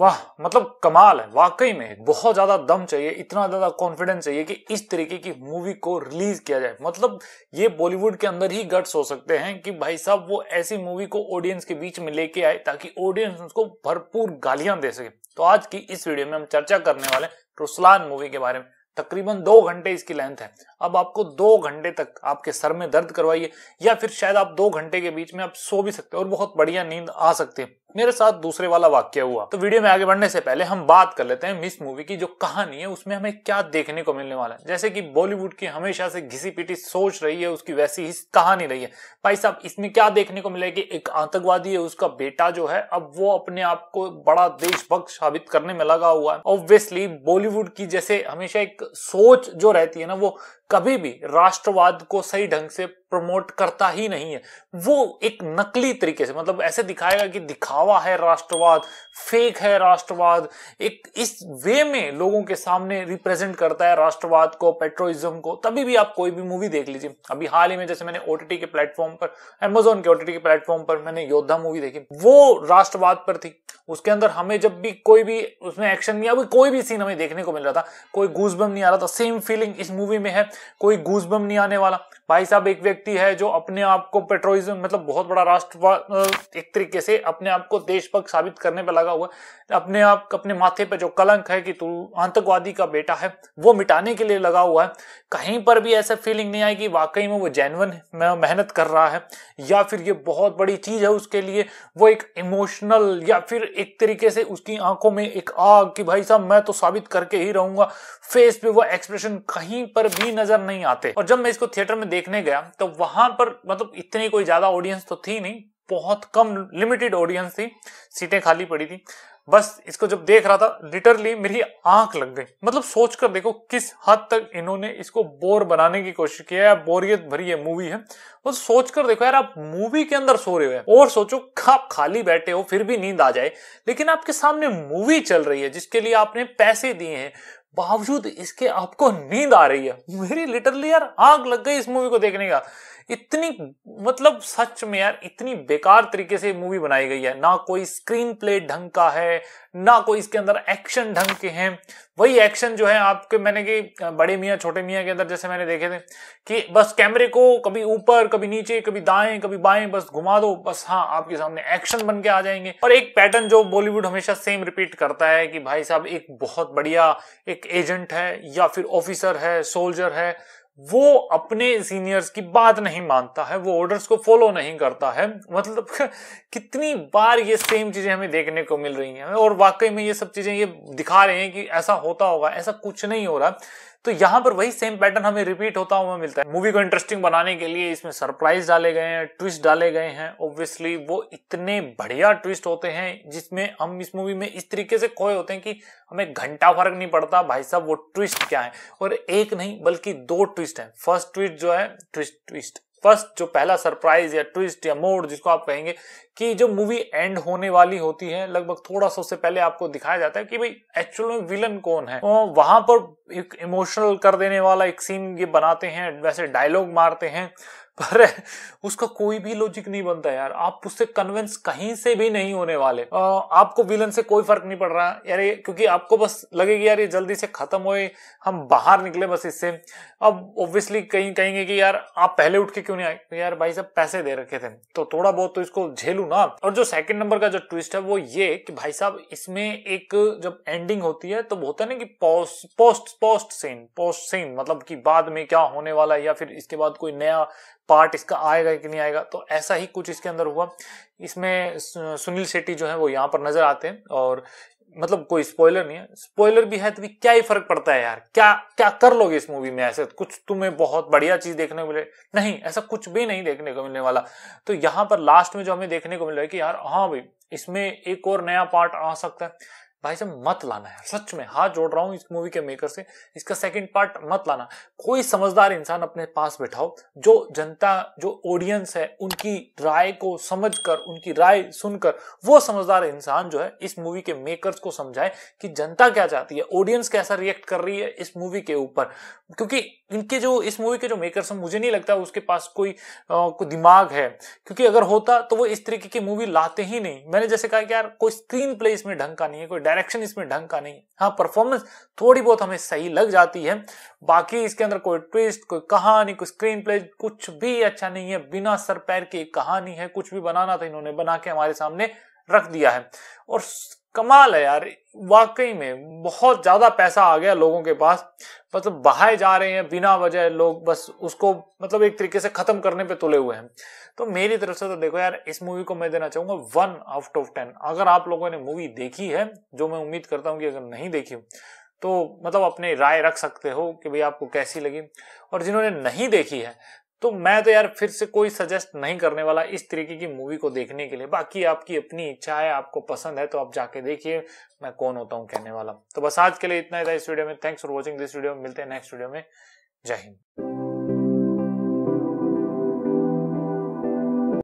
वाह मतलब कमाल है वाकई में बहुत ज्यादा दम चाहिए इतना ज्यादा कॉन्फिडेंस चाहिए कि इस तरीके की मूवी को रिलीज किया जाए मतलब ये बॉलीवुड के अंदर ही गट्स हो सकते हैं कि भाई साहब वो ऐसी मूवी को ऑडियंस के बीच में लेके आए ताकि ऑडियंस उसको भरपूर गालियां दे सके तो आज की इस वीडियो में हम चर्चा करने वाले रुस्लान मूवी के बारे में तकरीबन दो घंटे इसकी लेंथ है अब आपको दो घंटे तक आपके सर में दर्द करवाइए या फिर शायद आप दो घंटे के बीच में आप सो भी सकते हैं और बहुत बढ़िया नींद आ सकते हैं मेरे साथ दूसरे वाला वाक्य हुआ तो वीडियो में आगे बढ़ने से पहले हम बात कर लेते हैं मिस मूवी की जो कहानी है उसमें हमें क्या देखने को मिलने वाला है जैसे कि बॉलीवुड की हमेशा से घिसी पीटी सोच रही है उसकी वैसी ही कहानी रही है भाई साहब इसमें क्या देखने को मिला कि एक आतंकवादी है उसका बेटा जो है अब वो अपने आप को बड़ा देशभक्त साबित करने में लगा हुआ है ऑब्वियसली बॉलीवुड की जैसे हमेशा एक सोच जो रहती है ना वो कभी भी राष्ट्रवाद को सही ढंग से प्रमोट करता ही नहीं है वो एक नकली तरीके से मतलब ऐसे दिखाएगा कि दिखावा है राष्ट्रवाद फेक है राष्ट्रवाद एक इस वे में लोगों के सामने रिप्रेजेंट करता है राष्ट्रवाद को पेट्रोइज्म को तभी भी आप कोई भी मूवी देख लीजिए अभी हाल ही में जैसे मैंने ओटीटी के प्लेटफॉर्म पर एमेजोन के ओटीटी के प्लेटफॉर्म पर मैंने योद्धा मूवी देखी वो राष्ट्रवाद पर थी उसके अंदर हमें जब भी कोई भी उसमें एक्शन नहीं अभी कोई भी सीन हमें देखने को मिल रहा था कोई गूजबम नहीं आ रहा था सेम फीलिंग इस मूवी में है कोई गूजबम नहीं आने वाला भाई साहब एक व्यक्ति व्यक्ति है जो अपने आप को पेट्रोलिज्म मतलब बहुत बड़ा राष्ट्रवाद एक तरीके से अपने आप को देशभक्त साबित करने पर लगा हुआ अपने आप अपने माथे पर जो कलंक है कि तू आतंकवादी का बेटा है वो मिटाने के लिए लगा हुआ है कहीं पर भी ऐसा फीलिंग नहीं आई कि वाकई में वो जैनवन मेहनत कर रहा है या फिर ये बहुत बड़ी चीज है उसके लिए वो एक इमोशनल या फिर एक तरीके से उसकी आंखों में एक आग कि भाई साहब मैं तो साबित करके ही रहूंगा फेस पे वो एक्सप्रेशन कहीं पर भी नजर नहीं आते और जब मैं इसको थिएटर में देखने गया तो तो वहां पर मतलब इतनी कोई ज्यादा ऑडियंस तो थी नहीं बहुत कम लिमिटेड ऑडियंस थी सीटें खाली पड़ी थी बस इसको जब देख रहा था लिटरली मेरी आंख लग गई मतलब सोचकर देखो किस हद तक इन्होंने इसको बोर बनाने की कोशिश किया है बोरियत भरी है मूवी है वो सोचकर देखो यार आप मूवी के अंदर सो रहे हो और सोचो आप खाली बैठे हो फिर भी नींद आ जाए लेकिन आपके सामने मूवी चल रही है जिसके लिए आपने पैसे दिए हैं बावजूद इसके आपको नींद आ रही है मेरी लिटरली यार आग लग गई इस मूवी को देखने का इतनी मतलब सच में यार इतनी बेकार तरीके से मूवी बनाई गई है ना कोई स्क्रीन प्ले ढंग का है ना कोई इसके अंदर एक्शन ढंग के हैं वही एक्शन जो है आपके मैंने कि बड़े मियाँ छोटे मियाँ के अंदर जैसे मैंने देखे थे कि बस कैमरे को कभी ऊपर कभी नीचे कभी दाएं कभी बाएं बस घुमा दो बस हाँ आपके सामने एक्शन बन के आ जाएंगे और एक पैटर्न जो बॉलीवुड हमेशा सेम रिपीट करता है कि भाई साहब एक बहुत बढ़िया एक एजेंट है या फिर ऑफिसर है सोल्जर है वो अपने सीनियर्स की बात नहीं मानता है वो ऑर्डर्स को फॉलो नहीं करता है मतलब कितनी बार ये सेम चीजें हमें देखने को मिल रही हैं और वाकई में ये सब चीजें ये दिखा रहे हैं कि ऐसा होता होगा ऐसा कुछ नहीं हो रहा तो यहाँ पर वही सेम पैटर्न हमें रिपीट होता हुआ मिलता है मूवी को इंटरेस्टिंग बनाने के लिए इसमें सरप्राइज डाले गए हैं ट्विस्ट डाले गए हैं ऑब्वियसली वो इतने बढ़िया ट्विस्ट होते हैं जिसमें हम इस मूवी में इस तरीके से खोए होते हैं कि हमें घंटा फर्क नहीं पड़ता भाई साहब वो ट्विस्ट क्या है और एक नहीं बल्कि दो ट्विस्ट है फर्स्ट ट्विस्ट जो है ट्विस्ट ट्विस्ट फर्स्ट जो पहला सरप्राइज या ट्विस्ट या मोड जिसको आप कहेंगे कि जो मूवी एंड होने वाली होती है लगभग थोड़ा सा उससे पहले आपको दिखाया जाता है कि भाई एक्चुअल में विलन कौन है तो वहां पर एक इमोशनल कर देने वाला एक सीन ये बनाते हैं वैसे डायलॉग मारते हैं पर उसका कोई भी लॉजिक नहीं बनता यार आप उससे कन्विंस कहीं से भी नहीं होने वाले आ, आपको विलन से कोई फर्क नहीं पड़ रहा यार ये क्योंकि आपको बस लगेगी यार ये जल्दी से खत्म होए हम बाहर निकले बस इससे अब ऑब्वियसली कहीं कहेंगे कि यार आप पहले उठ के क्यों नहीं आए तो यार भाई साहब पैसे दे रखे थे तो थोड़ा बहुत तो इसको झेलू ना और जो सेकंड नंबर का जो ट्विस्ट है वो ये कि भाई साहब इसमें एक जब एंडिंग होती है तो होता है ना कि post post post scene post scene मतलब कि बाद में क्या होने वाला है या फिर इसके बाद कोई नया पार्ट इसका आएगा कि नहीं आएगा तो ऐसा ही कुछ इसके अंदर हुआ इसमें सुनील शेट्टी जो है वो यहाँ पर नजर आते हैं और मतलब कोई स्पॉइलर नहीं है स्पॉइलर भी है तो भी क्या ही फर्क पड़ता है यार क्या क्या कर लोगे इस मूवी में ऐसे कुछ तुम्हें बहुत बढ़िया चीज देखने को मिले नहीं ऐसा कुछ भी नहीं देखने को मिलने वाला तो यहाँ पर लास्ट में जो हमें देखने को मिल रहा है कि यार हाँ भाई इसमें एक और नया पार्ट आ सकता है भाई साहब मत लाना है सच में हाथ जोड़ रहा हूँ इस मूवी के मेकर से इसका सेकंड पार्ट मत लाना कोई समझदार इंसान अपने पास बैठाओ जो जनता जो ऑडियंस है उनकी राय को समझकर उनकी राय सुनकर वो समझदार इंसान जो है इस मूवी के मेकर्स को समझाए कि जनता क्या चाहती है ऑडियंस कैसा रिएक्ट कर रही है इस मूवी के ऊपर क्योंकि इनके जो इस मूवी के जो मेकर्स हैं मुझे नहीं लगता उसके पास कोई को दिमाग है क्योंकि अगर होता तो वो इस तरीके की मूवी लाते ही नहीं मैंने जैसे कहा कि यार कोई स्क्रीन प्ले इसमें ढंग का नहीं है कोई डायरेक्शन इसमें ढंग का नहीं है हाँ परफॉर्मेंस थोड़ी बहुत हमें सही लग जाती है बाकी इसके अंदर कोई ट्विस्ट कोई कहानी कोई स्क्रीन प्ले कुछ भी अच्छा नहीं है बिना सर पैर की कहानी है कुछ भी बनाना था तो इन्होंने बना के हमारे सामने रख दिया है और कमाल है यार वाकई में बहुत ज्यादा पैसा आ गया लोगों के पास मतलब बहाए जा रहे हैं बिना वजह लोग बस उसको मतलब एक तरीके से खत्म करने पे तुले हुए हैं तो मेरी तरफ से तो देखो यार इस मूवी को मैं देना चाहूंगा वन आउट ऑफ टेन अगर आप लोगों ने मूवी देखी है जो मैं उम्मीद करता हूँ कि अगर नहीं देखी तो मतलब अपने राय रख सकते हो कि भाई आपको कैसी लगी और जिन्होंने नहीं देखी है तो मैं तो यार फिर से कोई सजेस्ट नहीं करने वाला इस तरीके की मूवी को देखने के लिए बाकी आपकी अपनी इच्छा है आपको पसंद है तो आप जाके देखिए मैं कौन होता हूं कहने वाला तो बस आज के लिए इतना ही था इस वीडियो में thanks for watching this video मिलते हैं नेक्स्ट वीडियो में जय हिंद